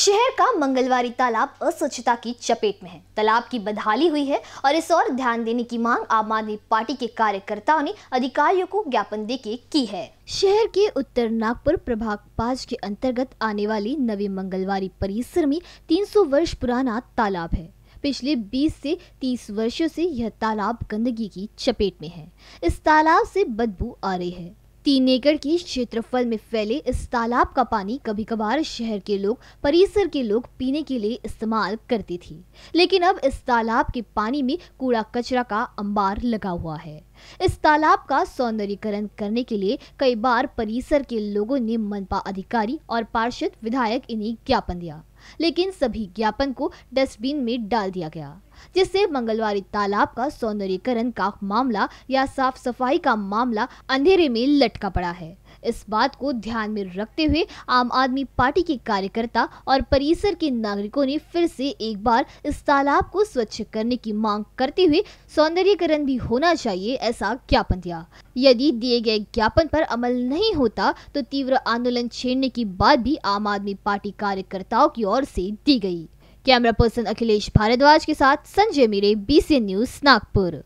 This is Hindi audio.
शहर का मंगलवारी तालाब अस्वच्छता की चपेट में है तालाब की बदहाली हुई है और इस ओर ध्यान देने की मांग आम आदमी पार्टी के कार्यकर्ताओं ने अधिकारियों को ज्ञापन देके की है शहर के उत्तर नागपुर प्रभाग पांच के अंतर्गत आने वाली नवी मंगलवारी परिसर में 300 वर्ष पुराना तालाब है पिछले 20 से 30 वर्षों से यह तालाब गंदगी की चपेट में है इस तालाब से बदबू आ रही है तीन एकड़ के क्षेत्रफल में फैले इस तालाब का पानी कभी कभार शहर के लोग परिसर के लोग पीने के लिए इस्तेमाल करती थी लेकिन अब इस तालाब के पानी में कूड़ा कचरा का अंबार लगा हुआ है इस तालाब का सौंदर्यकरण करने के लिए कई बार परिसर के लोगों ने मनपा अधिकारी और पार्षद विधायक इन्हें ज्ञापन दिया लेकिन सभी ज्ञापन को डस्टबिन में डाल दिया गया जिससे मंगलवार तालाब का सौंदर्यकरण का मामला या साफ सफाई का मामला अंधेरे में लटका पड़ा है इस बात को ध्यान में रखते हुए आम आदमी पार्टी के कार्यकर्ता और परिसर के नागरिकों ने फिर से एक बार इस तालाब को स्वच्छ करने की मांग करते हुए सौंदर्यकरण भी होना चाहिए ऐसा ज्ञापन दिया यदि दिए गए ज्ञापन पर अमल नहीं होता तो तीव्र आंदोलन छेड़ने की बात भी आम आदमी पार्टी कार्यकर्ताओं की ओर से दी गई कैमरा पर्सन अखिलेश भारद्वाज के साथ संजय मीरे बीसी न्यूज नागपुर